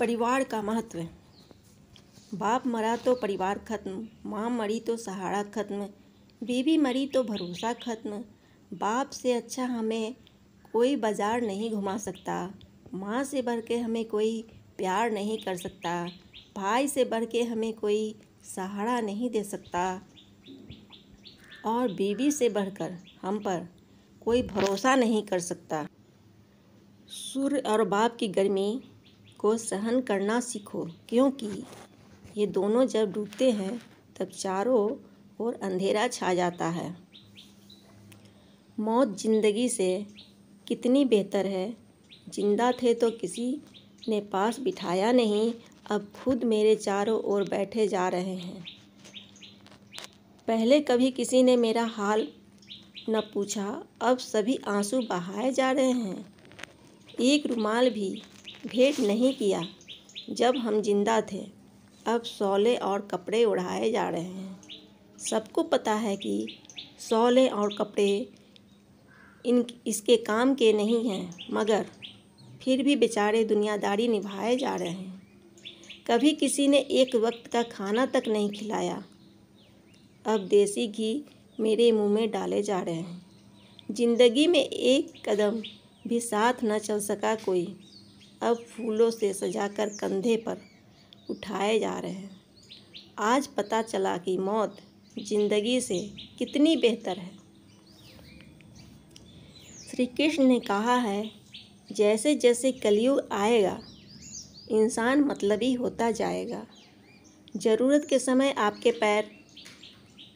परिवार का महत्व बाप मरा तो परिवार खत्म माँ मरी तो सहारा खत्म बीवी मरी तो भरोसा खत्म बाप से अच्छा हमें कोई बाज़ार नहीं घुमा सकता माँ से बढ़ के हमें कोई प्यार नहीं कर सकता भाई से बढ़ के हमें कोई सहारा नहीं दे सकता और बीवी से बढ़कर हम पर कोई भरोसा नहीं कर सकता सूर्य और बाप की गर्मी को सहन करना सीखो क्योंकि ये दोनों जब डूबते हैं तब चारों ओर अंधेरा छा जाता है मौत ज़िंदगी से कितनी बेहतर है जिंदा थे तो किसी ने पास बिठाया नहीं अब खुद मेरे चारों ओर बैठे जा रहे हैं पहले कभी किसी ने मेरा हाल न पूछा अब सभी आंसू बहाए जा रहे हैं एक रुमाल भी भेंट नहीं किया जब हम जिंदा थे अब सौले और कपड़े उड़ाए जा रहे हैं सबको पता है कि सौले और कपड़े इन इसके काम के नहीं हैं मगर फिर भी बेचारे दुनियादारी निभाए जा रहे हैं कभी किसी ने एक वक्त का खाना तक नहीं खिलाया अब देसी घी मेरे मुंह में डाले जा रहे हैं ज़िंदगी में एक कदम भी साथ न चल सका कोई अब फूलों से सजाकर कंधे पर उठाए जा रहे हैं आज पता चला कि मौत जिंदगी से कितनी बेहतर है श्री कृष्ण ने कहा है जैसे जैसे कलयुग आएगा इंसान मतलबी होता जाएगा ज़रूरत के समय आपके पैर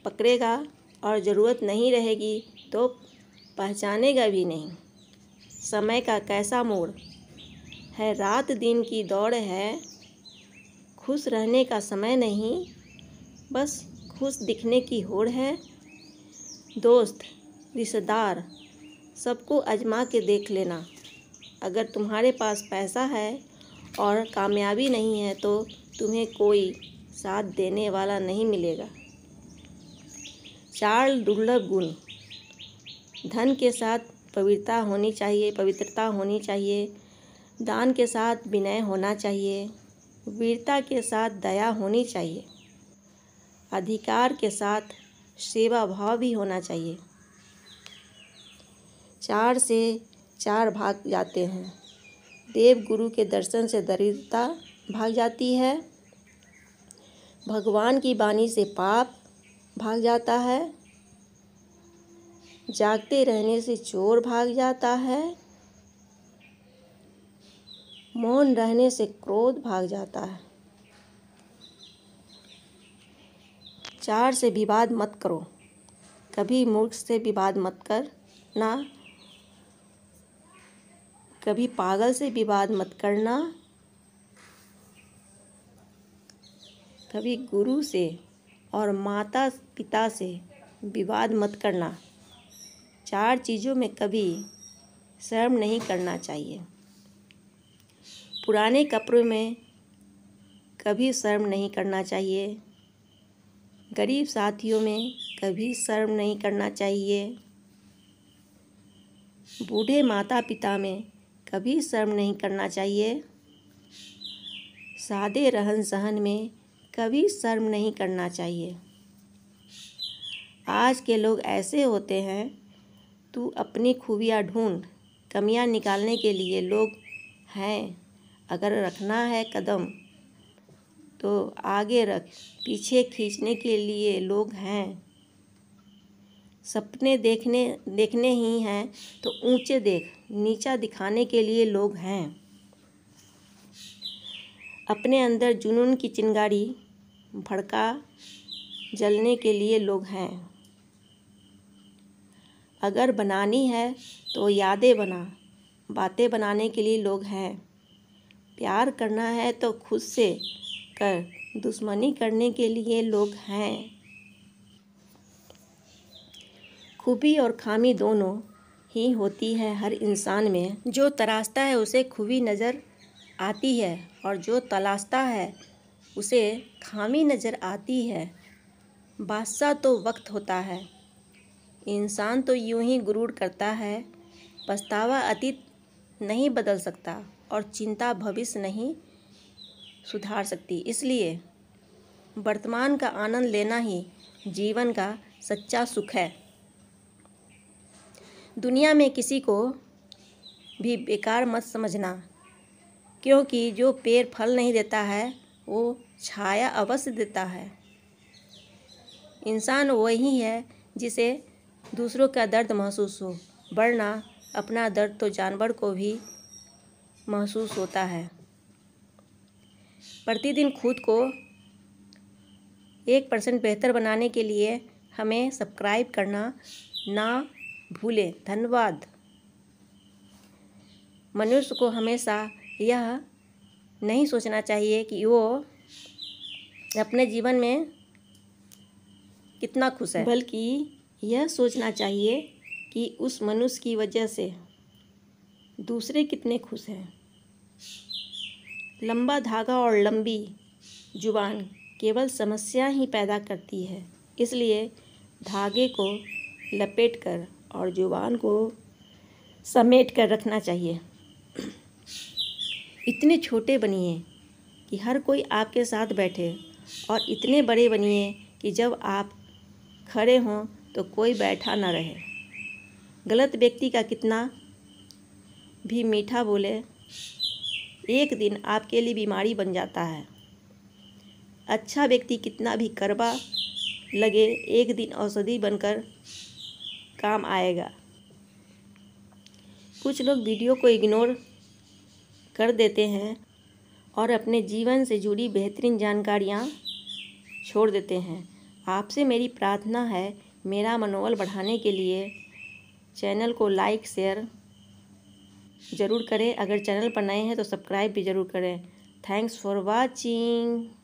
पकड़ेगा और ज़रूरत नहीं रहेगी तो पहचानेगा भी नहीं समय का कैसा मोड़ है रात दिन की दौड़ है खुश रहने का समय नहीं बस खुश दिखने की होड़ है दोस्त रिश्तेदार सबको आजमा के देख लेना अगर तुम्हारे पास पैसा है और कामयाबी नहीं है तो तुम्हें कोई साथ देने वाला नहीं मिलेगा चार दुर्लभ गुण धन के साथ पवित्रता होनी चाहिए पवित्रता होनी चाहिए दान के साथ विनय होना चाहिए वीरता के साथ दया होनी चाहिए अधिकार के साथ सेवा भाव भी होना चाहिए चार से चार भाग जाते हैं देव गुरु के दर्शन से दरिद्रता भाग जाती है भगवान की वाणी से पाप भाग जाता है जागते रहने से चोर भाग जाता है मौन रहने से क्रोध भाग जाता है चार से विवाद मत करो कभी मूर्ख से विवाद मत करना कभी पागल से विवाद मत करना कभी गुरु से और माता पिता से विवाद मत करना चार चीज़ों में कभी शर्म नहीं करना चाहिए पुराने कपड़ों में कभी शर्म नहीं करना चाहिए गरीब साथियों में कभी शर्म नहीं करना चाहिए बूढ़े माता पिता में कभी शर्म नहीं करना चाहिए सादे रहन सहन में कभी शर्म नहीं करना चाहिए आज के लोग ऐसे होते हैं तू अपनी खूबियाँ ढूंढ कमियाँ निकालने के लिए लोग हैं अगर रखना है कदम तो आगे रख पीछे खींचने के लिए लोग हैं सपने देखने देखने ही हैं तो ऊंचे देख नीचा दिखाने के लिए लोग हैं अपने अंदर जुनून की चिंगारी भड़का जलने के लिए लोग हैं अगर बनानी है तो यादें बना बातें बनाने के लिए लोग हैं प्यार करना है तो खुद से कर दुश्मनी करने के लिए लोग हैं खूबी और खामी दोनों ही होती है हर इंसान में जो तराशता है उसे खूबी नज़र आती है और जो तलाशता है उसे खामी नज़र आती है बादशाह तो वक्त होता है इंसान तो यूं ही गुरूर करता है पछतावा अतीत नहीं बदल सकता और चिंता भविष्य नहीं सुधार सकती इसलिए वर्तमान का आनंद लेना ही जीवन का सच्चा सुख है दुनिया में किसी को भी बेकार मत समझना क्योंकि जो पेड़ फल नहीं देता है वो छाया अवश्य देता है इंसान वही है जिसे दूसरों का दर्द महसूस हो वरना अपना दर्द तो जानवर को भी महसूस होता है प्रतिदिन खुद को एक परसेंट बेहतर बनाने के लिए हमें सब्सक्राइब करना ना भूलें धन्यवाद मनुष्य को हमेशा यह नहीं सोचना चाहिए कि वो अपने जीवन में कितना खुश है बल्कि यह सोचना चाहिए कि उस मनुष्य की वजह से दूसरे कितने खुश हैं लंबा धागा और लंबी जुबान केवल समस्या ही पैदा करती है इसलिए धागे को लपेट कर और जुबान को समेट कर रखना चाहिए इतने छोटे बनिए कि हर कोई आपके साथ बैठे और इतने बड़े बनिए कि जब आप खड़े हों तो कोई बैठा ना रहे गलत व्यक्ति का कितना भी मीठा बोले एक दिन आपके लिए बीमारी बन जाता है अच्छा व्यक्ति कितना भी करवा लगे एक दिन औषधि बनकर काम आएगा कुछ लोग वीडियो को इग्नोर कर देते हैं और अपने जीवन से जुड़ी बेहतरीन जानकारियाँ छोड़ देते हैं आपसे मेरी प्रार्थना है मेरा मनोबल बढ़ाने के लिए चैनल को लाइक शेयर ज़रूर करें अगर चैनल पर नए हैं तो सब्सक्राइब भी ज़रूर करें थैंक्स फॉर वॉचिंग